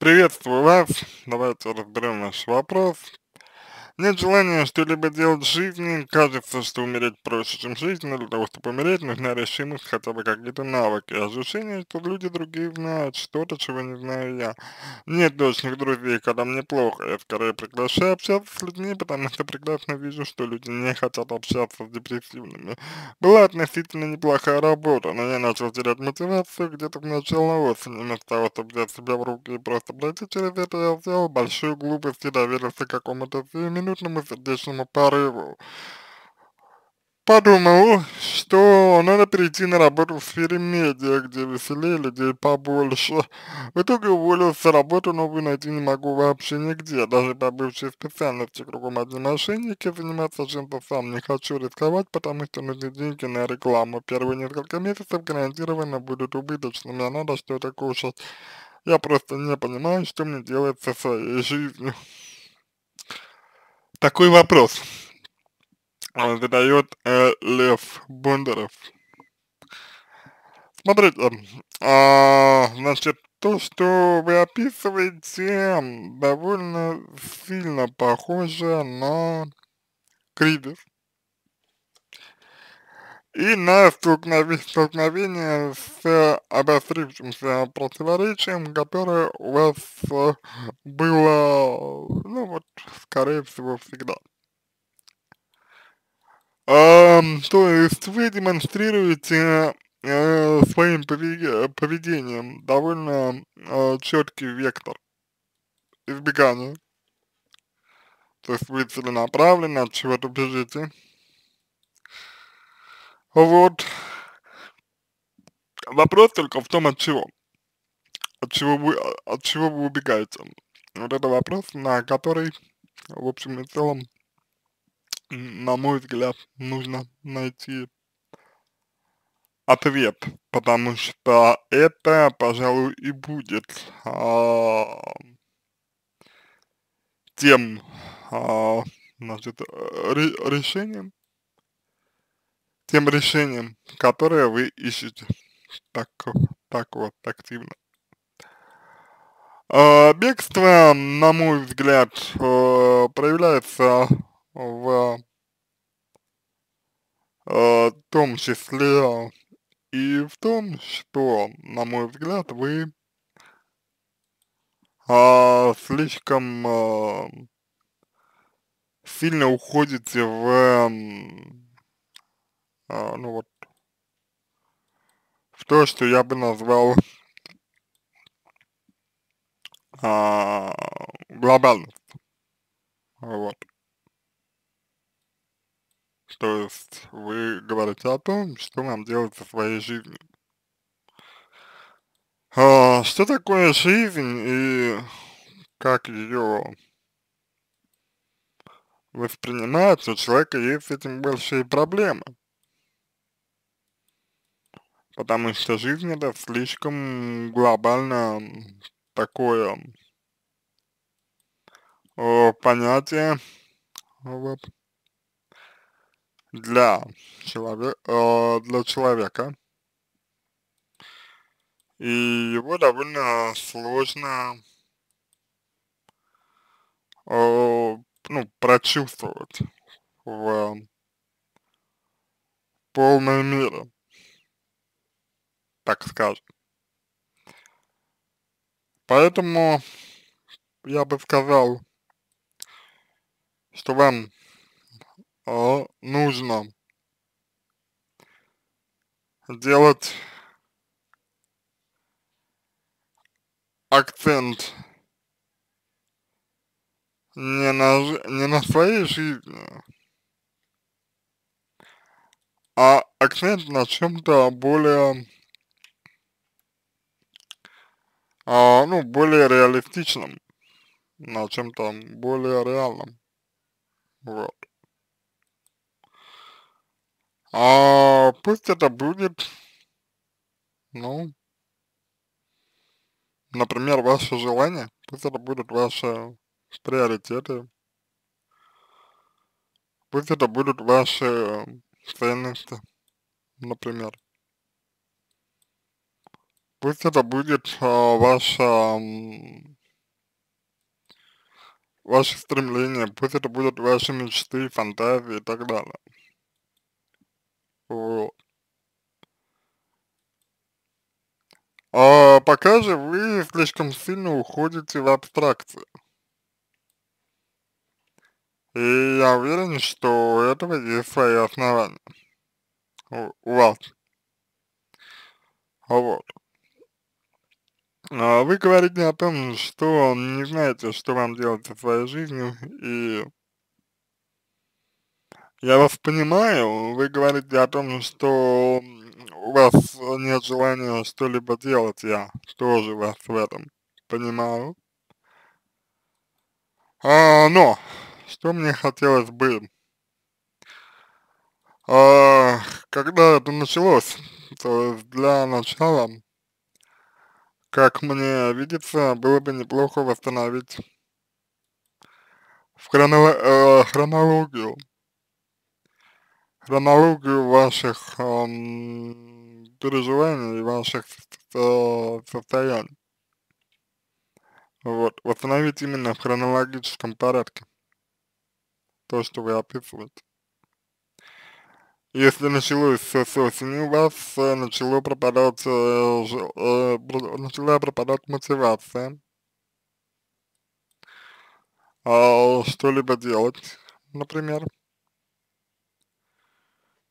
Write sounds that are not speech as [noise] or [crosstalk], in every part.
Приветствую вас. Давайте разберем наш вопрос. Нет желания что-либо делать в жизни, кажется, что умереть проще, чем жить, но для того, чтобы умереть, нужна решимость, хотя бы какие-то навыки. Ощущение, что люди другие знают что-то, чего не знаю я. Нет точных друзей, когда мне плохо, я скорее приглашаю общаться с людьми, потому что прекрасно вижу, что люди не хотят общаться с депрессивными. Была относительно неплохая работа, но я начал терять мотивацию где-то в начале осени, вместо того, чтобы взять себя в руки и просто пройти через это, я сделал большую глупость и доверился какому-то фильме минутному сердечному порыву. Подумал, что надо перейти на работу в сфере медиа, где веселее людей побольше. В итоге уволился, работу новую найти не могу вообще нигде. Даже по бывшей специальности кругом одни мошенники, заниматься чем-то сам не хочу рисковать, потому что нужны деньги на рекламу. Первые несколько месяцев гарантированно будут убыточными, а надо что-то кушать. Я просто не понимаю, что мне делать со своей жизнью. Такой вопрос задает э, Лев Бондарев. Смотрите, эм, а, значит, то, что вы описываете, довольно сильно похоже на кризис, и на столкнови столкновение с э, обострившимся противоречием, которое у вас э, было, ну вот, скорее всего, всегда. Um, то есть вы демонстрируете э, своим поведением довольно э, четкий вектор избегания. То есть вы целенаправленно от чего-то бежите, вот. Вопрос только в том, от чего. От чего вы, от чего вы убегаете. Вот это вопрос, на который, в общем и целом, на мой взгляд, нужно найти ответ, потому что это, пожалуй, и будет а, тем, а, значит, э, решением, тем решением, которое вы ищете. Так, так вот, активно. А, бегство, на мой взгляд, э, проявляется в э, том числе и в том, что, на мой взгляд, вы а, слишком э, сильно уходите в а, ну вот, в то, что я бы назвал а, глобальность. Вот. То есть вы говорите о том, что вам делать со своей жизнью. А, что такое жизнь и как ее воспринимают, у человека есть с этим большие проблемы потому что жизнь это слишком глобально такое о, э, понятие вот, для, человек, э, для человека. И его довольно сложно э, ну, прочувствовать в полной мере так скажем. Поэтому я бы сказал, что вам э, нужно делать акцент не на, не на своей жизни, а акцент на чем-то более а, ну, более реалистичным, на чем-то более реальном. Вот. А пусть это будет, ну, например, ваше желание, пусть это будут ваши приоритеты, пусть это будут ваши ценности, например. Пусть это будет а, ваше ваша ваши стремления, пусть это будут ваши мечты, фантазии и так далее. Вот. А пока же вы слишком сильно уходите в абстракцию. И я уверен, что у этого есть свои основания. У, у вас. А вот. А, вы говорите о том, что не знаете, что вам делать со своей жизнью, и я вас понимаю, вы говорите о том, что у вас нет желания что-либо делать, я тоже вас в этом понимаю. А, но, что мне хотелось бы, а, когда это началось, то есть для начала как мне видится, было бы неплохо восстановить в хроноло э, хронологию хронологию ваших эм, переживаний и ваших э, состояний. Вот, восстановить именно в хронологическом порядке то, что вы описываете. Если началось с осени у вас, э, начало пропадать, э, э, начала пропадать мотивация э, что-либо делать, например,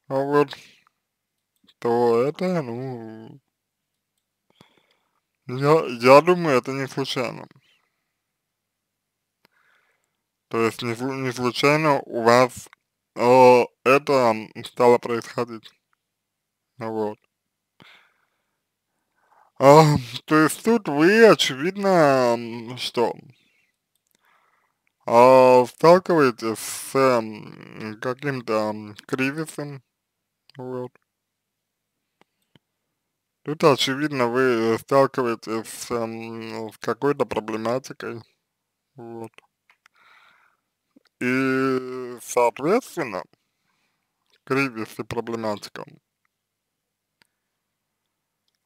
а вот, то это, ну, я, я думаю, это не случайно. То есть не, не случайно у вас э, это стало происходить. Вот. А, то есть тут вы, очевидно, что а, сталкиваетесь с э, каким-то кризисом, вот. Тут, очевидно, вы сталкиваетесь с, э, с какой-то проблематикой, вот. И, соответственно, кризис и проблематика.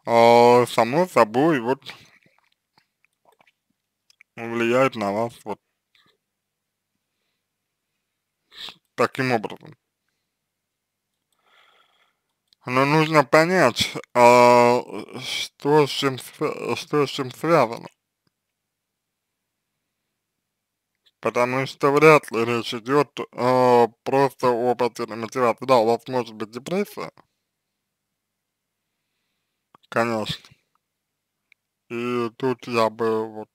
А, само собой, вот влияет на вас вот таким образом. Но ну, нужно понять, а, что, с чем, что с чем связано. Потому что вряд ли речь идет э, просто о потере мотивации. Да, у вас может быть депрессия, конечно. И тут я бы вот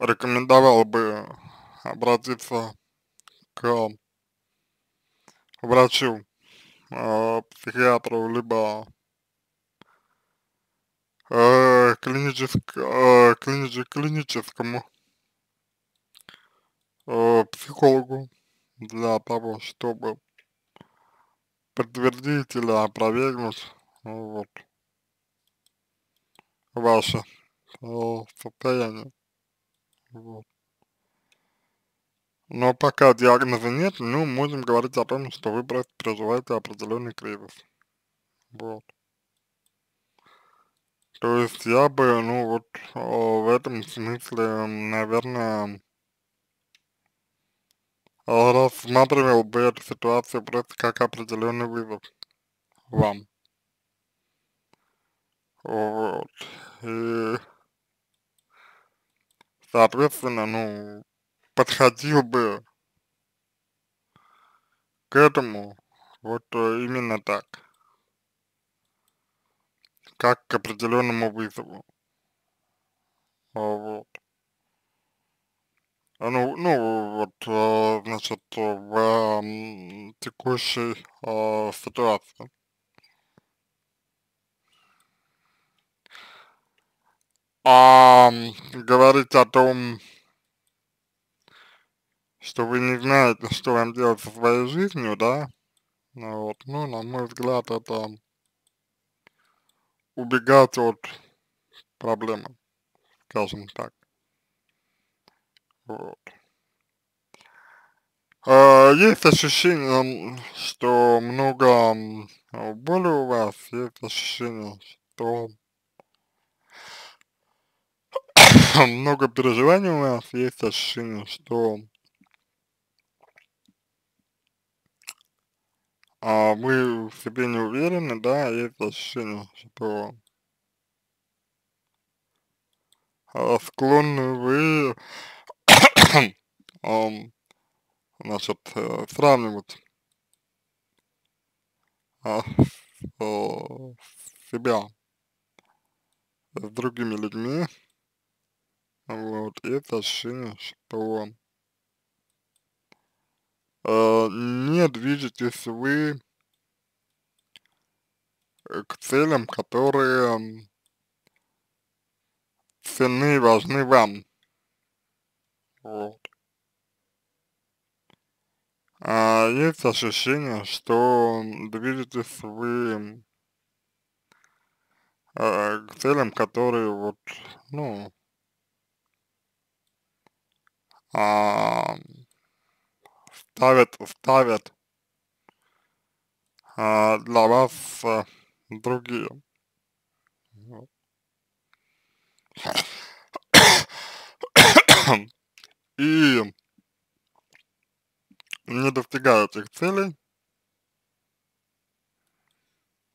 рекомендовал бы обратиться к врачу, э, психиатру, либо э, э клиническому, э, клиническому Э, психологу для того, чтобы подтвердить или опровергнуть ну, вот, ваше э, состояние. Вот. Но пока диагноза нет, ну, можем говорить о том, что вы просто определенный кризис. Вот. То есть я бы, ну, вот э, в этом смысле, наверное, рассматривал бы эту ситуацию просто как определенный вызов вам. Вот. И, соответственно, ну, подходил бы к этому вот э, именно так. Как к определенному вызову. Вот. Ну, ну вот, а, значит, в текущей э, ситуации. А говорить о том, что вы не знаете, что вам делать со своей жизнью, да, Ну вот, ну, на мой взгляд, это убегать от проблемы, скажем так. Вот. А, есть ощущение, что много а, боли у вас, есть ощущение, что [coughs] много переживаний у вас, есть ощущение, что а, вы в себе не уверены, да, есть ощущение, что а, склонны вы он значит, сравнивать себя с другими людьми, вот, и это ощущение, что э, не движетесь вы э, к целям, которые ценны и важны вам. Вот. А есть ощущение, что движетесь вы а, к целям, которые вот, ну, а, ставят, ставят а, для вас а, другие. Вот и не достигают этих целей,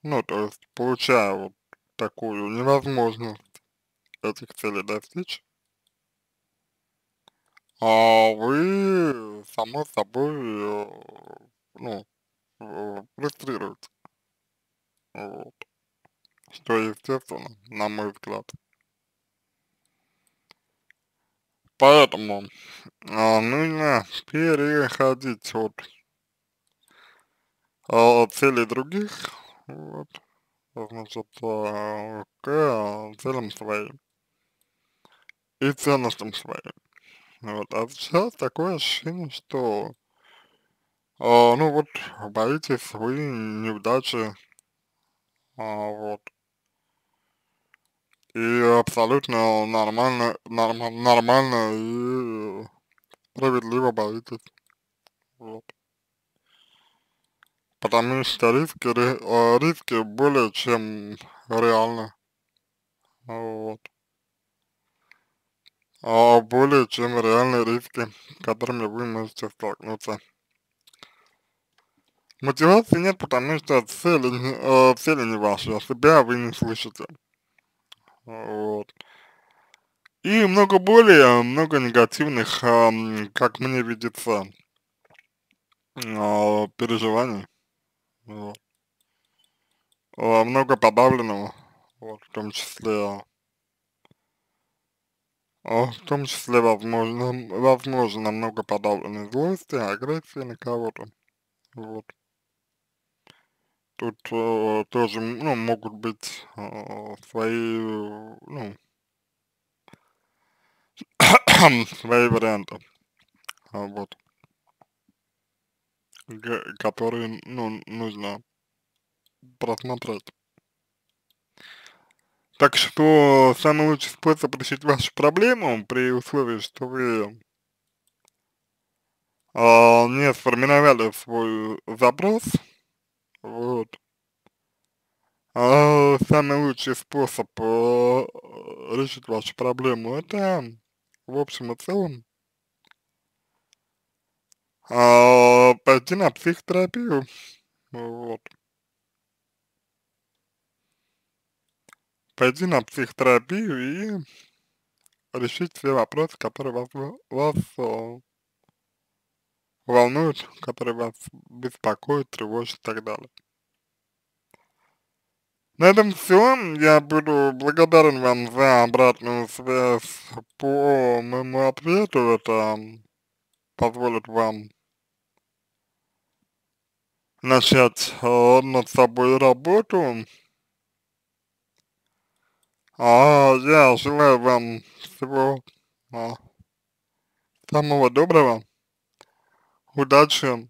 ну, то есть, получаю вот такую невозможность этих целей достичь, а вы, само собой, э, ну, фрустрируете. Э, вот. Что естественно, на мой взгляд. Поэтому а, нужно переходить от а, целей других вот, значит, а, к целям своим и ценностям своим. Вот. А сейчас такое ощущение, что а, ну вот боитесь вы неудачи, а, вот, и абсолютно нормально, норм, нормально и справедливо боитесь. Вот. Потому что риски, э, риски более чем реальны. Вот. А более чем реальные риски, которыми вы можете столкнуться. Мотивации нет, потому что цели, э, цели не ваши, а себя вы не слышите. Вот. И много более а, много негативных, а, как мне видится, а, переживаний. Вот. Много подавленного, вот, в том числе в том числе, возможно, возможно, много подавленной злости, агрессии на кого-то. Вот тут э, тоже, ну, могут быть э, свои, ну, [coughs] свои варианты, а, вот, Г которые, ну, нужно просмотреть. Так что самый лучший способ решить вашу проблему при условии, что вы э, не сформировали свой запрос, вот. А самый лучший способ э, решить вашу проблему это, в общем и целом, э, пойти на психотерапию. Вот. Пойти на психотерапию и решить все вопросы, которые вас, вас а, волнуют, которые вас беспокоят, тревожат и так далее. На этом все. Я буду благодарен вам за обратную связь по моему ответу. Это позволит вам начать э, над собой работу. А я желаю вам всего а, самого доброго. Удачи!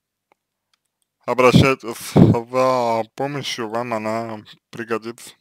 Обращайтесь за помощью, вам она пригодится.